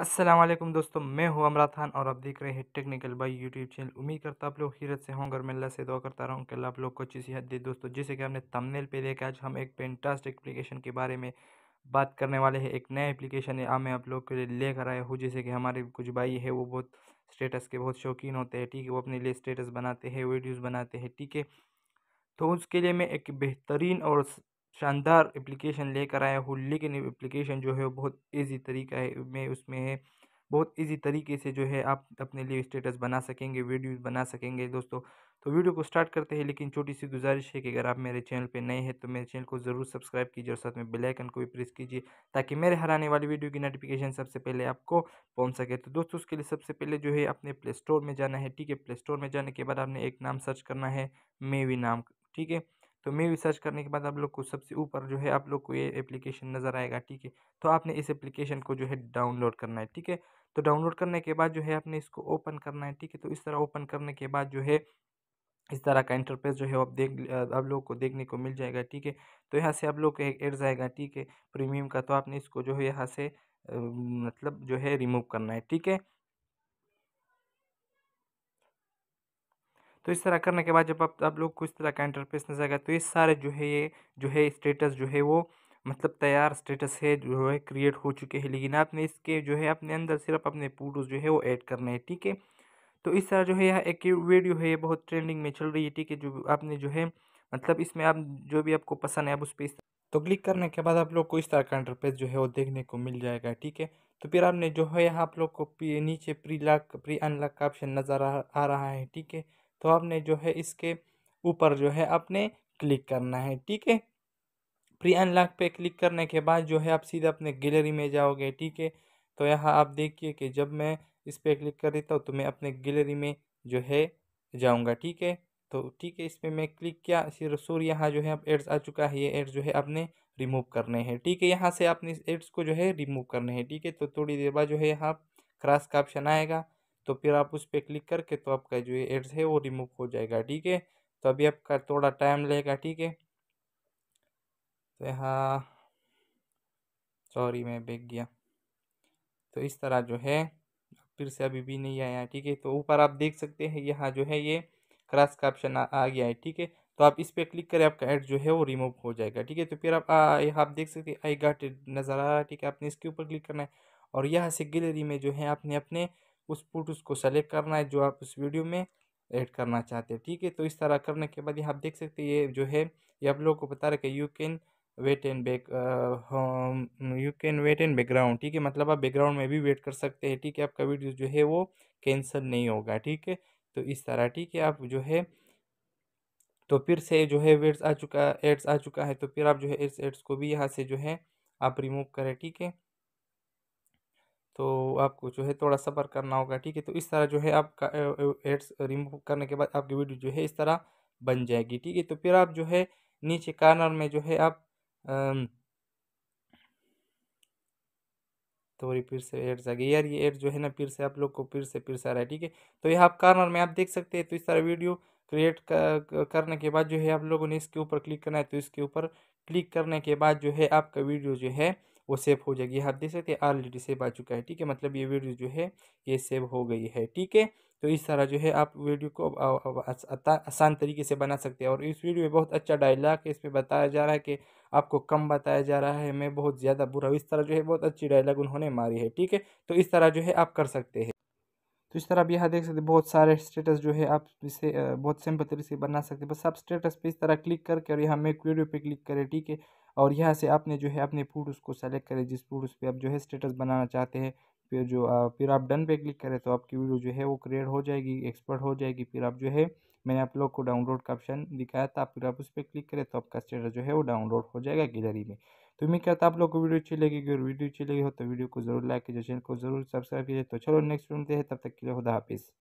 असलम दोस्तों मैं हूं अमरा खान और आप देख रहे हैं टेक्निकल बाई यूट्यूब चैनल उम्मीद करता आप लोग हिरत से होंगे और मैं अल्लाह से दुआ करता रहा हूं कि आप लोग को अच्छी सेहत दे दोस्तों जैसे कि हमने तमनेल पे देखा आज हम एक पेंटास्ट एप्लीकेशन के बारे में बात करने वाले हैं एक नया एप्लीकेशन है मैं आप लोग के लिए लेकर आया हूँ जैसे कि हमारे कुछ भाई है वो बहुत स्टेटस के बहुत शौकीन होते हैं ठीक है वो अपने लिए स्टेटस बनाते हैं वीडियोज़ बनाते हैं ठीक है तो उसके लिए मैं एक बेहतरीन और शानदार एप्लीकेशन लेकर आया हूँ लेकिन एप्लीकेशन जो है बहुत ईजी तरीका है में उसमें है बहुत ईजी तरीके से जो है आप अपने लिए स्टेटस बना सकेंगे वीडियो बना सकेंगे दोस्तों तो वीडियो को स्टार्ट करते हैं लेकिन छोटी सी गुजारिश है कि अगर आप मेरे चैनल पे नए हैं तो मेरे चैनल को ज़रूर सब्सक्राइब कीजिए और साथ में बेल आइकन को भी प्रेस कीजिए ताकि मेरे हर आने वाली वीडियो की नोटिफिकेशन सबसे पहले आपको पहुंच सके तो दोस्तों उसके लिए सबसे पहले जो है अपने प्ले स्टोर में जाना है ठीक है प्ले स्टोर में जाने के बाद आपने एक नाम सर्च करना है मेवी नाम ठीक है तो मेरी सर्च करने के बाद आप लोग को सबसे ऊपर जो है आप लोग को ये एप्लीकेशन नज़र आएगा ठीक है तो आपने इस एप्लीकेशन को जो है डाउनलोड करना है ठीक है तो डाउनलोड करने के बाद जो है आपने इसको ओपन करना है ठीक है तो इस तरह ओपन करने के बाद जो है इस तरह का इंटरफेस जो है आप देख आप लोग को देखने को मिल जाएगा ठीक है तो यहाँ से आप लोग को एक एड्स आएगा ठीक है प्रीमियम का तो आपने इसको जो है यहाँ से मतलब जो है रिमूव करना है ठीक है तो इस तरह करने के बाद जब आप आप लोग को इस तरह का इंटरफेस नजर आएगा तो ये सारे जो है ये जो है स्टेटस जो है वो मतलब तैयार स्टेटस है जो है क्रिएट हो चुके हैं लेकिन आपने इसके जो है अपने अंदर सिर्फ अपने फोटोज़ जो है वो ऐड करने हैं ठीक है तो इस तरह जो है यह एक वीडियो है ये बहुत ट्रेंडिंग में चल रही है ठीक है जो आपने जो है मतलब इसमें आप जो भी आपको पसंद है आप उस पर तो क्लिक करने के बाद आप लोग को इस तरह का इंटरफेस जो है वो देखने को मिल जाएगा ठीक है तो फिर आपने जो है यहाँ आप लोग को नीचे प्री लॉक प्री अनलॉक का ऑप्शन नज़र आ रहा है ठीक है तो आपने जो है इसके ऊपर जो है आपने क्लिक करना है ठीक है प्री अनलॉक पे क्लिक करने के बाद जो है आप सीधा अपने गैलरी में जाओगे ठीक है तो यहाँ आप देखिए कि जब मैं इस पर क्लिक कर देता हूँ तो मैं अपने गैलरी में जो है जाऊँगा ठीक है तो ठीक है इस पर मैं क्लिक किया सूर यहाँ जो है अब एड्स आ चुका है ये एड्स जो है आपने रिमूव करने हैं ठीक है यहाँ से आपने इस एड्स को जो है रिमूव करने हैं ठीक है तो थोड़ी देर बाद जो है यहाँ क्रॉस का ऑप्शन आएगा तो फिर आप उस पर क्लिक करके तो आपका जो एड्स है वो रिमूव हो जाएगा ठीक है तो अभी आपका थोड़ा टाइम लगेगा ठीक है तो यहाँ सॉरी मैं बैग गया तो इस तरह जो है फिर से अभी भी नहीं आया ठीक है तो ऊपर आप देख सकते हैं यहाँ जो है ये क्रॉस का ऑप्शन आ गया है ठीक है तो आप इस पर क्लिक करें आपका ऐड जो है वो रिमूव हो जाएगा ठीक है तो फिर आप यहाँ आप देख सकते हैं आई गाट नज़र आ रहा है ठीक है आपने इसके ऊपर क्लिक करना है और यहाँ से गैलरी में जो है आपने अपने उस फुट उसको सेलेक्ट करना है जो आप उस वीडियो में ऐड करना चाहते हैं ठीक है तो इस तरह करने के बाद यहाँ आप देख सकते हैं ये जो है ये आप लोगों को बता रहा है कि you can wait and back home you can wait and background ठीक है मतलब आप बैकग्राउंड में भी वेट कर सकते हैं ठीक है आपका वीडियो जो है वो कैंसिल नहीं होगा ठीक है तो इस तरह ठीक है आप जो है तो फिर से जो है वेट्स आ चुका एड्स आ चुका है तो फिर आप जो है इस एड्स को भी यहाँ से जो है आप रिमूव करें ठीक है तो आपको जो है थोड़ा सफर करना होगा ठीक है तो इस तरह जो है आपका एड्स रिमूव करने के बाद आपकी वीडियो जो है इस तरह बन जाएगी ठीक है तो फिर आप जो है नीचे कार्नर में जो है आप थोड़ी तो फिर से एड्स आ गई यार ये एड्स जो है ना फिर से आप लोग को फिर से फिर से आ रहा है ठीक है तो यहाँ आप कार्नर में आप देख सकते हैं तो इस तरह वीडियो क्रिएट करने के बाद जो है आप लोगों ने इसके ऊपर क्लिक करना है तो इसके ऊपर क्लिक करने के बाद जो है आपका वीडियो जो है वो सेव हो जाएगी आप हाँ, देख सकते हैं ऑलरेडी सेव आ चुका है ठीक है मतलब ये वीडियो जो है ये सेव हो गई है ठीक है तो इस तरह जो है आप वीडियो को आसान तरीके से बना सकते हैं और इस वीडियो में बहुत अच्छा डायलॉग इसमें बताया जा रहा है कि आपको कम बताया जा रहा है मैं बहुत ज़्यादा बुरा इस तरह जो है बहुत अच्छी डायलाग उन्होंने मारी है ठीक है तो इस तरह जो है आप कर सकते हैं तो इस तरह आप यहाँ देख सकते हैं बहुत सारे स्टेटस जो है आप इसे बहुत सिंपल तरीके से बना सकते हैं बस आप स्टेटस पे इस तरह क्लिक करके और यहाँ मेक वीडियो पे क्लिक करें ठीक है और यहाँ से आपने जो है अपने फूड उसको सेलेक्ट करें जिस फूड उस पर आप जो है स्टेटस बनाना चाहते हैं फिर जो फिर आप डन पे क्लिक करें तो आपकी वीडियो जो है वो क्रिएट हो जाएगी एक्सपर्ट हो जाएगी फिर आप जो है मैंने आप लोग को डाउनलोड का ऑप्शन दिखाया था फिर आप उस पर क्लिक करें तो आपका स्टेटस जो है वो डाउनलोड हो जाएगा गैलरी में तो उम्मीद करता आप लोग को वीडियो अच्छी लगेगी और वीडियो अच्छी लगी हो तो वीडियो को जरूर लाइक कीजिए चैनल को जरूर सब्सक्राइब कीजिए तो चलो नेक्स्ट वीडियो में तब तक के लिए खुदा हाफिज़